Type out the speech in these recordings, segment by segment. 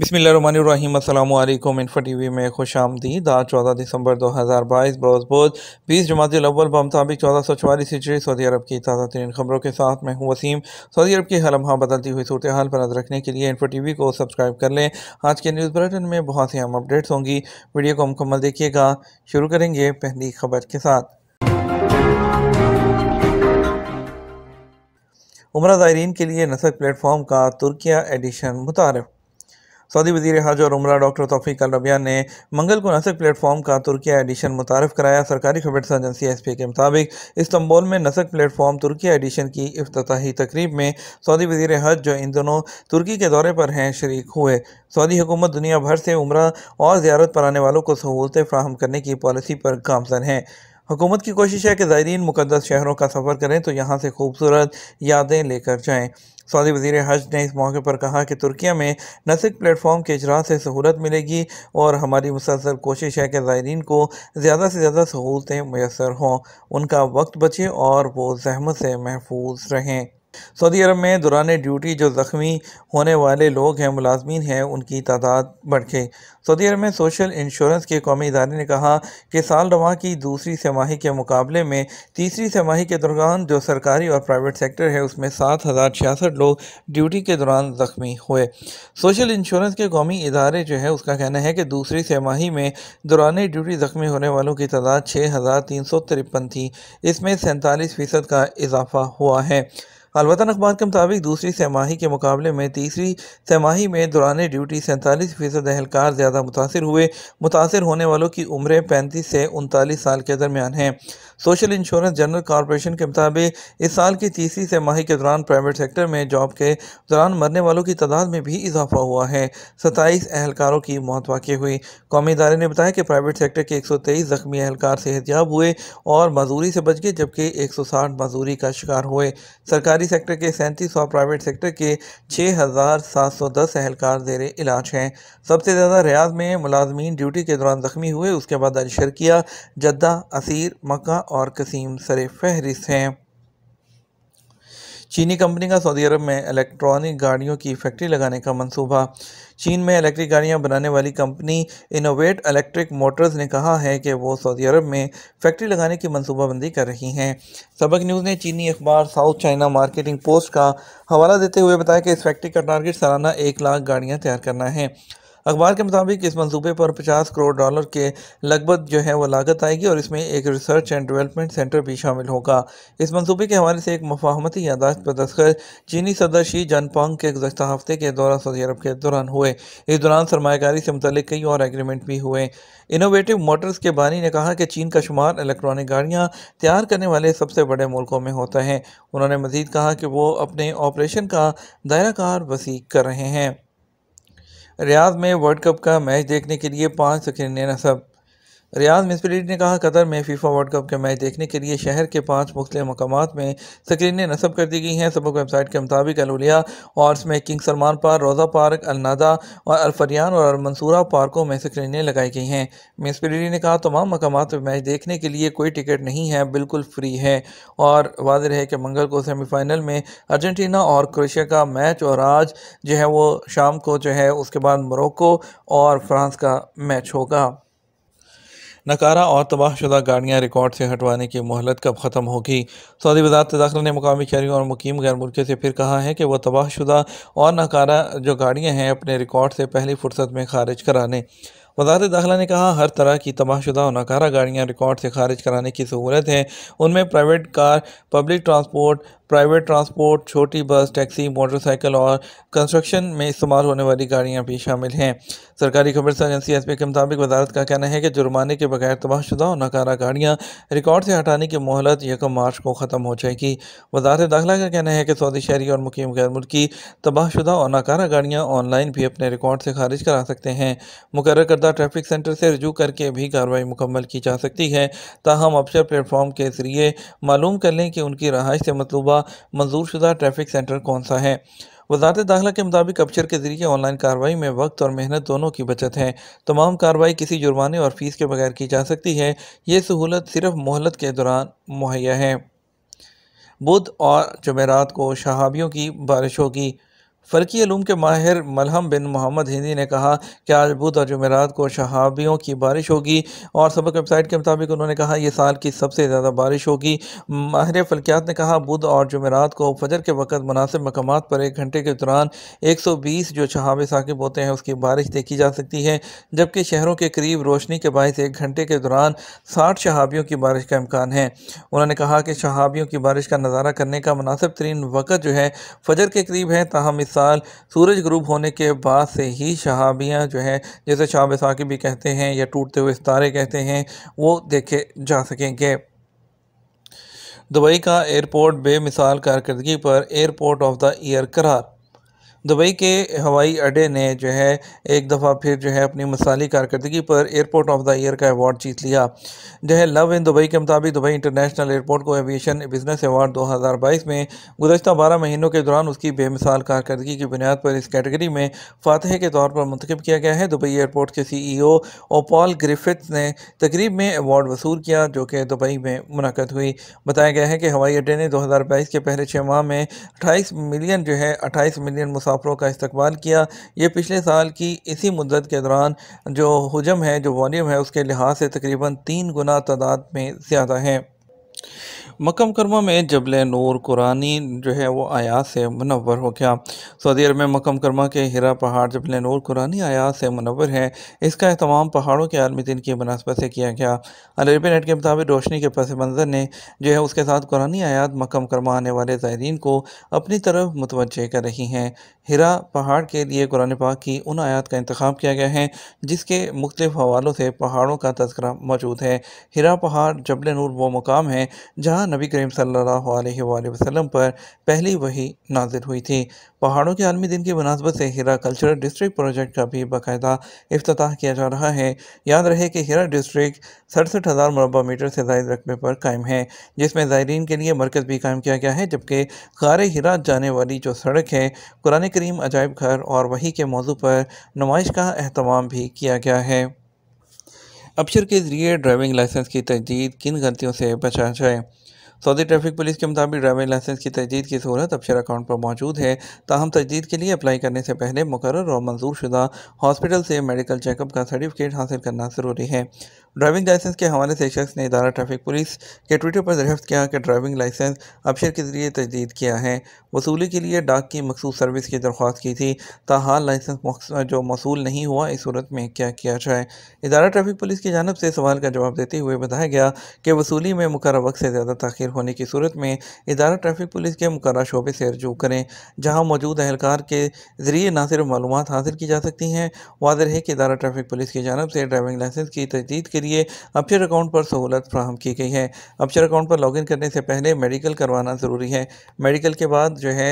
बसमिलीम अल्लाम इन्फा T V में खुश आमदीद आज चौदह दिसंबर दो हज़ार बाईस बरोज़ बोध बीस जमात अव्वल बमताबिक चौदह सौ चवालीस हिजरी सऊदी अरब की ताज़ा तरीन खबरों के साथ मैं हूँ वसीम सऊदी अरब की हलमहा बदलती हुई सूरत हाल पर नजर रखने के लिए इन्फो टी वी को सब्सक्राइब कर लें आज के न्यूज़ बुलेटिन में बहुत सी अहम अपडेट्स होंगी वीडियो को मुकम्मल देखिएगा शुरू करेंगे पहली खबर के साथ उम्र ज़ायरीन के लिए नसक प्लेटफॉर्म का तुर्किया एडिशन मुतारफ़ सऊदी वजीर हज और उमरा डॉक्टर तोफ़ी अल रबिया ने मंगल को नसक प्लेटफॉर्म का तुर्किया एडिशन मुतारफ़ कराया सरकारी खबर एजेंसी एस पी के मुताबिक इस्तंबुल में नसक प्लेटफॉर्म तुर्किया एडिशन की अफ्ताही तकरीब में सऊदी वजीर हज जो इन दोनों तुर्की के दौरे पर हैं शरीक हुए सऊदी हुकूमत दुनिया भर से उम्र और ज्यारत पर आने वालों को सहूलतें फ्राहम करने की पॉलिसी पर गामजन है हुकूमत की कोशिश है कि ज़ायरीन मुकदस शहरों का सफ़र करें तो यहाँ से खूबसूरत यादें लेकर जाएँ सऊदी वजीर हज ने इस मौके पर कहा कि तुर्किया में नसिक प्लेटफॉर्म के अजरा से सहूलत मिलेगी और हमारी मुसलसल कोशिश है कि ज़ायरीन को ज़्यादा से ज़्यादा सहूलतें मैसर हों उनका वक्त बचे और वो जहमत से महफूज रहें सऊदी अरब में दौरान ड्यूटी जो ज़ख्मी होने वाले लोग हैं मुलाजमीन हैं उनकी तादाद बढ़ गई सऊदी अरब में सोशल इंश्योरेंस के कौमी इदारे ने कहा कि साल रवा की दूसरी सेमाही के मुकाबले में तीसरी सेमाही के दौरान जो सरकारी और प्राइवेट सेक्टर है उसमें सात हज़ार छियासठ लोग ड्यूटी के दौरान ज़ख्मी हुए सोशल इंश्योरेंस के कौमी इदारे जो है उसका कहना है कि दूसरी सेमाही में दौरान ड्यूटी ज़ख्मी होने वालों की तादाद छः हज़ार तीन सौ तिरपन थी इसमें सैंतालीस फ़ीसद का इजाफा हुआ है अलबत् अखबार के मुताबिक दूसरी सहमाही के मुकाबले में तीसरी सहमाही में दौरान ड्यूटी सैंतालीस फीसद अहलकार ज़्यादा मुतासर हुए मुतासर होने वालों की उम्रें पैंतीस से उनतालीस साल के दरमियान हैं सोशल इंश्योरेंस जनरल कॉरपोरेशन के मुताबिक इस साल की तीसरी सहमाही के दौरान प्राइवेट सेक्टर में जॉब के दौरान मरने वालों की तादाद में भी इजाफा हुआ है सत्ताईस अहलकारों की मौत वाक़ हुई कौमी इदारे ने बताया कि प्राइवेट सेक्टर के एक सौ तेईस जख्मी अहलकार सेहतियाब हुए और मजदूरी से बच गए जबकि एक सौ साठ मजदूरी का शिकार हुए सरकारी सरकारी सेक्टर के सैंतीस और प्राइवेट सेक्टर के छः हज़ार सात सौ दस अहलकार जेर इलाज हैं सबसे ज़्यादा रियाज में मुलाजमीन ड्यूटी के दौरान ज़ख्मी हुए उसके बाद अलशरकिया जद्दा असीर मक्का और कसीम सर फहरिस्त हैं चीनी कंपनी का सऊदी अरब में इलेक्ट्रॉनिक गाड़ियों की फैक्ट्री लगाने का मंसूबा चीन में इलेक्ट्रिक गाड़ियां बनाने वाली कंपनी इनोवेट इलेक्ट्रिक मोटर्स ने कहा है कि वो सऊदी अरब में फैक्ट्री लगाने की मनसूबाबंदी कर रही हैं सबक न्यूज़ ने चीनी अखबार साउथ चाइना मार्केटिंग पोस्ट का हवाला देते हुए बताया कि इस फैक्ट्री का टारगेट सालाना एक लाख गाड़ियाँ तैयार करना है अखबार के मुताबिक इस मंसूबे पर 50 करोड़ डॉलर के लगभग जो है वो लागत आएगी और इसमें एक रिसर्च एंड डेवलपमेंट सेंटर भी शामिल होगा इस मंसूबे के हवाले से एक मफाहमती यादाश्त पर दस्खत चीनी सदर शी जनपंग के गुजशत हफ्ते के दौरान सऊदी अरब के दौरान हुए इस दौरान सरमाकारी से मुतल कई और एग्रीमेंट भी हुए इनोवेटिव मोटर्स के बानी ने कहा कि चीन का शुमार इलेक्ट्रॉनिक गाड़ियाँ तैयार करने वाले सबसे बड़े मुल्कों में होता है उन्होंने मजीद कहा कि वो अपने ऑपरेशन का दायरा कार वसी कर रहे हैं रियाज में वर्ल्ड कप का मैच देखने के लिए पाँच सौ नसब रियाज मिसपीड ने कहा कतर में फीफा वर्ल्ड कप के मैच देखने के लिए शहर के पांच मुख्तलि मकाम में स्क्रीनें नस्ब कर दी गई हैं सबक वेबसाइट के मुताबिक अलोलिया और इसमें किंग सलमान पार्क रोज़ा पार्क अलनादा और अलफरियान और अलमंसूरा पार्कों में स्क्रीनें लगाई गई हैं मिसपीड ने कहा तमाम मकाम पर मैच देखने के लिए कोई टिकट नहीं है बिल्कुल फ्री है और वाज है कि मंगल को सेमीफाइनल में अर्जेंटीना और क्रोशिया का मैच और आज जो है वो शाम को जो है उसके बाद मोरक्को और फ्रांस का मैच होगा नकारा और तबाहशुदा गाड़ियाँ रिकॉर्ड से हटवाने की मोहलत कब ख़त्म होगी सऊदी वजारत दाखिल ने मुकामी शहरी और मुकीम गैर मुल्के से फिर कहा है कि वह तबाहशुदा और नकारा जो गाड़ियाँ हैं अपने रिकॉर्ड से पहली फुर्सत में खारिज कराने वजारत दाखिला ने कहा हर तरह की तबाहशुदा और नाकारा गाड़ियाँ रिकॉर्ड से खारिज कराने की सहूलत है उनमें private car public transport private transport छोटी बस टैक्सी मोटरसाइकिल और कंस्ट्रक्शन में इस्तेमाल होने वाली गाड़ियाँ भी शामिल हैं सरकारी खबर से एजेंसी एस के मुताबिक वजारत का कहना है कि जुर्माने के बगैर तबाहशुदा और नाकारा गाड़ियाँ रिकॉर्ड से हटाने की मोहलत यकम मार्च को ख़त्म हो जाएगी वजारत दाखिला का कहना है कि सऊदी शहरी और मुकीम गैर मुल्की तबाहशुदा और नाकारा गाड़ियाँ ऑनलाइन भी अपने रिकॉर्ड से खारिज करा सकते हैं मुकर करदा मौजूदा ट्रैफिक सेंटर से रजू करके भी कार्रवाई मुकम्मल की जा सकती है ताहम अफसर प्लेटफॉर्म के जरिए मालूम कर लें कि उनकी रहाइश से मतलूबा मंजूरशुदा ट्रैफिक सेंटर कौन सा है वजारत दाखिला के मुताबिक अफसर के जरिए ऑनलाइन कार्रवाई में वक्त और मेहनत दोनों की बचत है तमाम कार्रवाई किसी जुर्माने और फीस के बगैर की जा सकती है ये सहूलत सिर्फ मोहलत के दौरान मुहैया है बुध और जमेरात को शहाबियों की बारिश होगी फ़र्की आलूम के माहिर मलहम बिन मोहम्मद हिंदी ने कहा कि आज बुध और जमेरात को शहाबियों की बारिश होगी और सबक वेबसाइट के मुताबिक उन्होंने कहा यह साल की सबसे ज़्यादा बारिश होगी माहिर फलकियात ने कहा बुध और जमेरात को फजर के वक्त मुनासिब मकाम पर एक घंटे के दौरान एक सौ बीस जो शहाबे साकिब होते हैं उसकी बारिश देखी जा सकती है जबकि शहरों के करीब रोशनी के बायस एक घंटे के दौरान साठ शहाबियों की बारिश का इम्कान है उन्होंने कहा कि शहाबियों की बारिश का नज़ारा करने का मुनासिब तरीन वक़्त जो है फजर के करीब है तहम इस साल सूरज ग्रूप होने के बाद से ही शहाबियाँ जो हैं जैसे शाह बैसाखी भी कहते हैं या टूटते हुए सितारे कहते हैं वो देखे जा सकेंगे दुबई का एयरपोर्ट बेमिसाल कारकर्दगी पर एयरपोर्ट ऑफ द ईयर करार दुबई के हवाई अड्डे ने जो है एक दफ़ा फिर जो है अपनी मिसाली कारकर्दगी पर एयरपोर्ट ऑफ द ईयर का अवार्ड जीत लिया जो है लव इन दुबई के मुताबिक दुबई इंटरनेशनल एयरपोर्ट को एविएशन बिजनेस अवार्ड 2022 में गुजशत बारह महीनों के दौरान उसकी बेमिसाल कारकर्दगी की बुनियाद पर इस कैटेगरी में फातह के तौर पर मंतखब किया गया है दुबई एयरपोर्ट के सी ई ओ ग्रिफिथ ने तकरीब में अवार्ड वसूल किया जो कि दुबई में मुनद हुई बताया गया है कि हवाई अड्डे ने दो हज़ार बाईस के पहले छः माह में अट्ठाईस मिलियन जो है अट्ठाईस मिलियन मुसाफरों का इस्तेमाल किया ये पिछले साल की इसी मदत के दौरान जो हजम है जो वॉल्यूम है उसके लिहाज से तकरीबन तीन गुना तादाद में ज़्यादा है मकम करमा में जबल नूर कुरानी जो है वो आयात से मुनवर हो गया सऊदी अरब में मक्का करमा के हिरा पहाड़ जबल नूर कुरानी आयात से मुनवर है इसका अहतमाम पहाड़ों के आलमी दिन की मुनासबत से किया गया अलरब नेट के मुताबिक रोशनी के पस मंज़र ने जो है उसके साथ कुरानी आयात मकम करमा आने वाले ज़ायरीन को अपनी तरफ मुतवजह कर रही हैं हिरा पहाड़ के लिए कुरान पाक की उन आयात का इंतखब किया गया है जिसके मुख्तफ हवालों से पहाड़ों का तस्करा मौजूद है हिरा पहाड़ जबल नूर वो मुकाम है जहाँ नबी करीम सल्लल्लाहु अलैहि वसल्लम पर पहली वही नाजिल हुई थी पहाड़ों के आलमी दिन की मुनासबत से हीरा कल्चरल डिस्ट्रिक्ट प्रोजेक्ट का भी बाकायदा अफ्ताह किया जा रहा है याद रहे कि हीरा डिस्ट्रिक्ट सड़सठ हज़ार मुरबा मीटर से जायद रकबे पर कायम है जिसमें ज़ायरीन के लिए मरकज़ भी कायम किया गया है जबकि गार हिरा जाने वाली जो सड़क है कुरान करीम अजायब घर और वही के मौजू पर नुमाइश का अहतमाम भी किया गया है अक्षर के ज़रिए ड्राइविंग लाइसेंस की तजदीद किन गलतियों से बचा जाए सऊदी ट्रैफिक पुलिस के मुताबिक ड्राइविंग लाइसेंस की तजदीद की सहूलत अक्षर अकाउंट पर मौजूद है ताहम तजदीद के लिए अप्लाई करने से पहले मुकर और मंजूर शुदा हॉस्पिटल से मेडिकल चेकअप का सर्टिफिकेट हासिल करना ज़रूरी है ड्राइविंग लाइसेंस के हवाले से शख्स ने इदारा ट्रैफिक पुलिस के ट्विटर पर दरख्त किया कि ड्राइविंग लाइसेंस अपशर के जरिए तजदीद किया है वसूली के लिए डाक की मखसूस सर्विस की दरख्वास्त की थी ताहाल लाइसेंस जो मौसूल नहीं हुआ इस सूरत में क्या किया जाए इदारा ट्रैफिक पुलिस की जानब से सवाल का जवाब देते हुए बताया गया कि वसूली में मुकर वक्त से ज़्यादा तखिर होने की सूरत में इदारा ट्रैफिक पुलिस के मुकर शोबे से रजू करें जहाँ मौजूद अहलकार के ज़रिए ना सिर्फ मालूम हासिल की जा सकती हैं वाजह है कि इदारा ट्रैफिक पुलिस की जानब से ड्राइविंग लाइसेंस की तजदीद के लिए अक्षर अकाउंट पर सहूलत फ्राहम की गई है अपचर अकाउंट पर इन करने से पहले मेडिकल करवाना ज़रूरी है मेडिकल के बाद जो है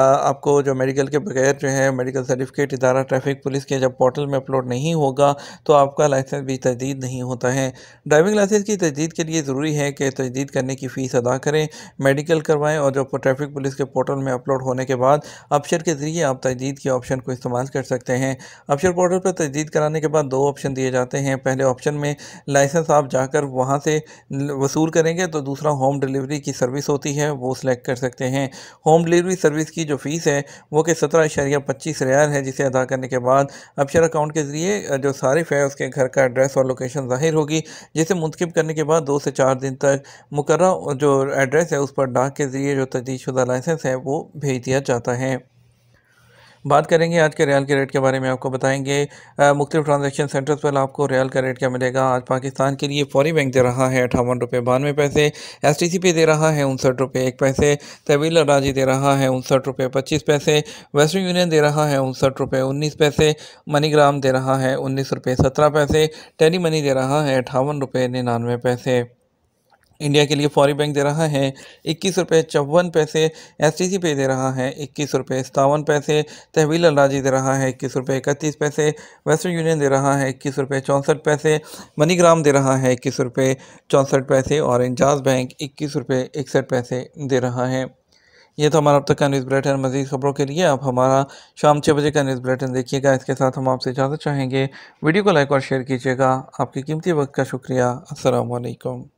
आपको जो मेडिकल के बगैर जो है मेडिकल सर्टिफिकेट इदारा ट्रैफिक पुलिस के जब पोर्टल में अपलोड नहीं होगा तो आपका लाइसेंस भी तजदीद नहीं होता है ड्राइविंग लाइसेंस की तजदीद के लिए ज़रूरी है कि तजदीद करने की फ़ीस अदा करें मेडिकल करवाएं और जब ट्रैफिक पुलिस के पोर्टल में अपलोड होने के बाद अपशर के ज़रिए आप तजदीद के ऑप्शन को इस्तेमाल कर सकते हैं अपशर पोर्टल पर तजदीद कराने के बाद दो ऑप्शन दिए जाते हैं पहले ऑप्शन में लाइसेंस आप जाकर वहाँ से वसूल करेंगे तो दूसरा होम डिलीवरी की सर्विस होती है वो सिलेक्ट कर सकते हैं होम डिलीवरी सर्विस की जो फ़ीस है वो कि सत्रह इशारिया पच्चीस रियाल है जिसे अदा करने के बाद अपशर अकाउंट के ज़रिए जो सारिफ है उसके घर का एड्रेस और लोकेशन जाहिर होगी जिसे मुंतब करने के बाद दो से चार दिन तक मुकर जो एड्रेस है उस पर डाक के ज़रिए जो तजीशुदा लाइसेंस है वो भेज दिया जाता है बात करेंगे आज के रियाल के रेट के बारे में आपको बताएंगे मुख्तु ट्रांजेक्शन सेंटर्स पर आपको रियाल का रेट क्या मिलेगा आज पाकिस्तान के लिए फौरी बैंक दे रहा है अठावन रुपये बानवे पैसे एस टी सी पे दे रहा है उनसठ रुपये एक पैसे तवील अराजी दे रहा है उनसठ रुपये पच्चीस पैसे वेस्टर्न यूनियन दे रहा है उनसठ रुपये उन्नीस पैसे मनीग्राम दे रहा है उन्नीस रुपये सत्रह पैसे टेली मनी दे रहा है अठावन रुपये निन्यानवे पैसे इंडिया के लिए फौरी बैंक दे रहा है इक्कीस रुपये चौवन पैसे एस टी सी पे दे रहा है इक्कीस रुपये सतावन पैसे तहवील अलाजी दे रहा है इक्कीस रुपये इकतीस पैसे वेस्टर्न यूनियन दे रहा है इक्कीस रुपये चौंसठ पैसे मनीग्राम दे रहा है इक्कीस रुपये चौंसठ पैसे और इंजाज बैंक इक्कीस रुपये इकसठ पैसे दे रहा है ये तो हमारा अब तक का न्यूज़ बुलेटिन मजीद खबरों के लिए आप हमारा शाम छः बजे का न्यूज़ बुलेटिन देखिएगा इसके साथ हम आपसे इजाज़त चाहेंगे वीडियो को लाइक और शेयर कीजिएगा आपके कीमती वक्त का शुक्रिया असलकम